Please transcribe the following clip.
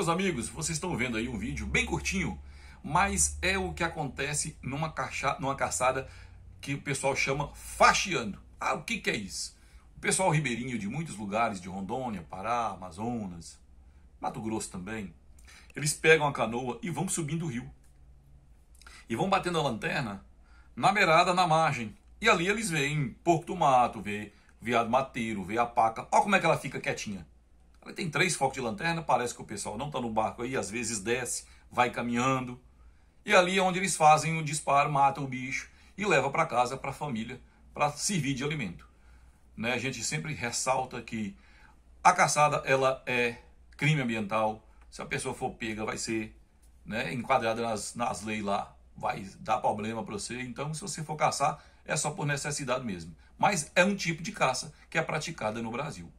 Meus amigos, vocês estão vendo aí um vídeo bem curtinho, mas é o que acontece numa, numa caçada que o pessoal chama faxiando. Ah, o que, que é isso? O pessoal ribeirinho de muitos lugares, de Rondônia, Pará, Amazonas, Mato Grosso também, eles pegam a canoa e vão subindo o rio. E vão batendo a lanterna na beirada, na margem. E ali eles veem porco do mato, vê veado mateiro, vê a paca. Olha como é que ela fica quietinha. Ela tem três focos de lanterna, parece que o pessoal não está no barco aí, às vezes desce, vai caminhando. E ali é onde eles fazem o disparo, matam o bicho e leva para casa, para a família, para servir de alimento. Né? A gente sempre ressalta que a caçada ela é crime ambiental. Se a pessoa for pega, vai ser né, enquadrada nas, nas leis lá, vai dar problema para você. Então, se você for caçar, é só por necessidade mesmo. Mas é um tipo de caça que é praticada no Brasil.